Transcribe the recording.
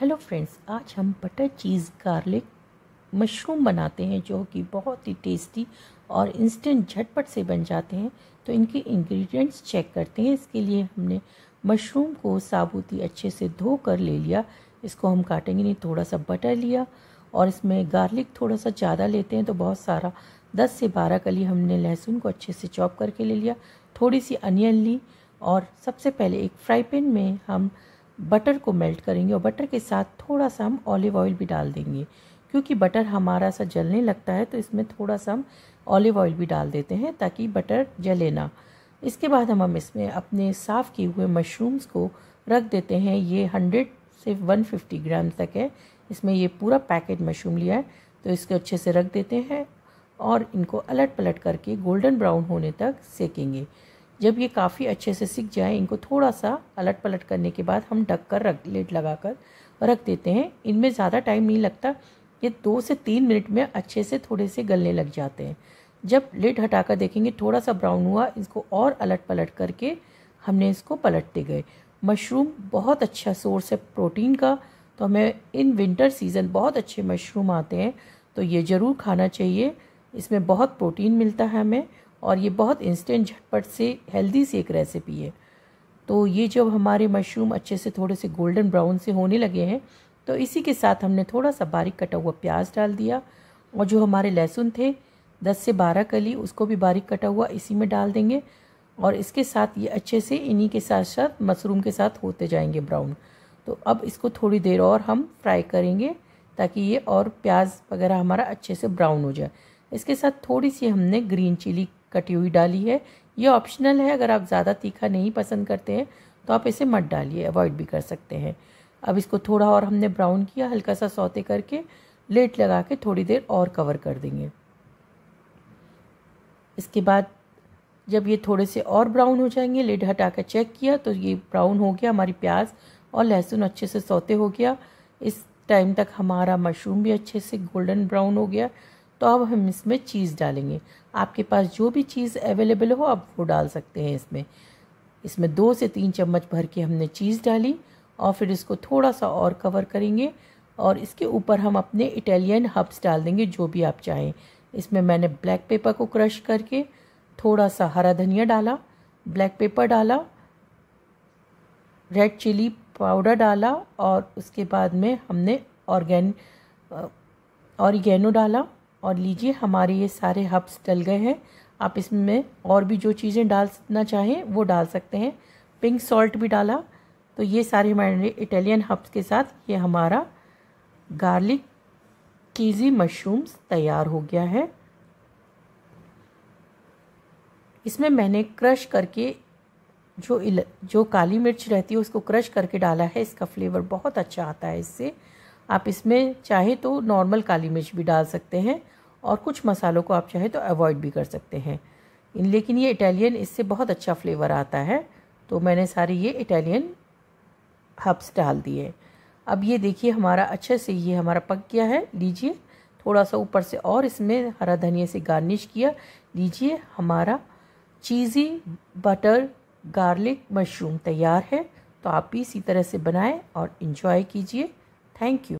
hello friends आज हम butter चीज़ garlic mushroom बनाते हैं जो कि बहुत ही टेस्टी और इंस्टेंट झटपट से बन जाते हैं तो इनके इंग्रेडिएंट्स चेक करते हैं इसके लिए हमने मशरूम को साबुत ही अच्छे से धो कर ले लिया इसको हम काटेंगे नहीं थोड़ा सा बटर लिया और इसमें गार्लिक थोड़ा सा ज़्यादा लेते हैं तो बहुत सारा दस से बारह कली हमने लहसुन को अच्छे से चॉप करके ले लिया थोड़ी सी अनियन ली और सबसे पहले एक फ्राई पैन में हम बटर को मेल्ट करेंगे और बटर के साथ थोड़ा सा हम ऑलिव ऑयल भी डाल देंगे क्योंकि बटर हमारा सा जलने लगता है तो इसमें थोड़ा सा हम ऑलिव ऑयल भी डाल देते हैं ताकि बटर जले ना इसके बाद हम हम इसमें अपने साफ़ किए हुए मशरूम्स को रख देते हैं ये हंड्रेड से वन फिफ्टी ग्राम तक है इसमें ये पूरा पैकेट मशरूम लिया है तो इसको अच्छे से रख देते हैं और इनको अलट पलट करके गोल्डन ब्राउन होने तक सेकेंगे जब ये काफ़ी अच्छे से सीख जाए इनको थोड़ा सा पलट पलट करने के बाद हम ढक कर रख लेट लगा कर रख देते हैं इनमें ज़्यादा टाइम नहीं लगता ये दो से तीन मिनट में अच्छे से थोड़े से गलने लग जाते हैं जब लेट कर देखेंगे थोड़ा सा ब्राउन हुआ इसको और अलट पलट करके हमने इसको पलटते गए मशरूम बहुत अच्छा सोर्स है प्रोटीन का तो हमें इन विंटर सीज़न बहुत अच्छे मशरूम आते हैं तो ये ज़रूर खाना चाहिए इसमें बहुत प्रोटीन मिलता है हमें और ये बहुत इंस्टेंट झटपट से हेल्दी सी एक रेसिपी है तो ये जब हमारे मशरूम अच्छे से थोड़े से गोल्डन ब्राउन से होने लगे हैं तो इसी के साथ हमने थोड़ा सा बारीक कटा हुआ प्याज डाल दिया और जो हमारे लहसुन थे दस से बारह कली उसको भी बारीक कटा हुआ इसी में डाल देंगे और इसके साथ ये अच्छे से इन्हीं के साथ साथ मशरूम के साथ होते जाएंगे ब्राउन तो अब इसको थोड़ी देर और हम फ्राई करेंगे ताकि ये और प्याज वगैरह हमारा अच्छे से ब्राउन हो जाए इसके साथ थोड़ी सी हमने ग्रीन चिली कटी हुई डाली है ये ऑप्शनल है अगर आप ज़्यादा तीखा नहीं पसंद करते हैं तो आप इसे मत डालिए अवॉइड भी कर सकते हैं अब इसको थोड़ा और हमने ब्राउन किया हल्का सा सौते करके लेट लगा के थोड़ी देर और कवर कर देंगे इसके बाद जब ये थोड़े से और ब्राउन हो जाएंगे लेड हटा कर चेक किया तो ये ब्राउन हो गया हमारी प्याज और लहसुन अच्छे से सौते हो गया इस टाइम तक हमारा मशरूम भी अच्छे से गोल्डन ब्राउन हो गया तो अब हम इसमें चीज़ डालेंगे आपके पास जो भी चीज़ अवेलेबल हो आप वो डाल सकते हैं इसमें इसमें दो से तीन चम्मच भर के हमने चीज़ डाली और फिर इसको थोड़ा सा और कवर करेंगे और इसके ऊपर हम अपने इटालियन हब्स डाल देंगे जो भी आप चाहें इसमें मैंने ब्लैक पेपर को क्रश करके थोड़ा सा हरा धनिया डाला ब्लैक पेपर डाला रेड चिली पाउडर डाला और उसके बाद में हमने ऑर्गेन ऑरिगेनो डाला और लीजिए हमारे ये सारे हब्स डल गए हैं आप इसमें और भी जो चीज़ें डालना चाहें वो डाल सकते हैं पिंक सॉल्ट भी डाला तो ये सारे हमारे इटालियन हब्स के साथ ये हमारा गार्लिक कीजी मशरूम्स तैयार हो गया है इसमें मैंने क्रश करके जो इल जो काली मिर्च रहती है उसको क्रश करके डाला है इसका फ्लेवर बहुत अच्छा आता है इससे आप इसमें चाहे तो नॉर्मल काली मिर्च भी डाल सकते हैं और कुछ मसालों को आप चाहे तो अवॉइड भी कर सकते हैं लेकिन ये इटालियन इससे बहुत अच्छा फ्लेवर आता है तो मैंने सारे ये इटालियन हब्स डाल दिए अब ये देखिए हमारा अच्छे से ये हमारा पक गया है लीजिए थोड़ा सा ऊपर से और इसमें हरा धनिया से गार्निश किया लीजिए हमारा चीज़ी बटर गार्लिक मशरूम तैयार है तो आप भी इसी तरह से बनाएं और इन्जॉय कीजिए थैंक यू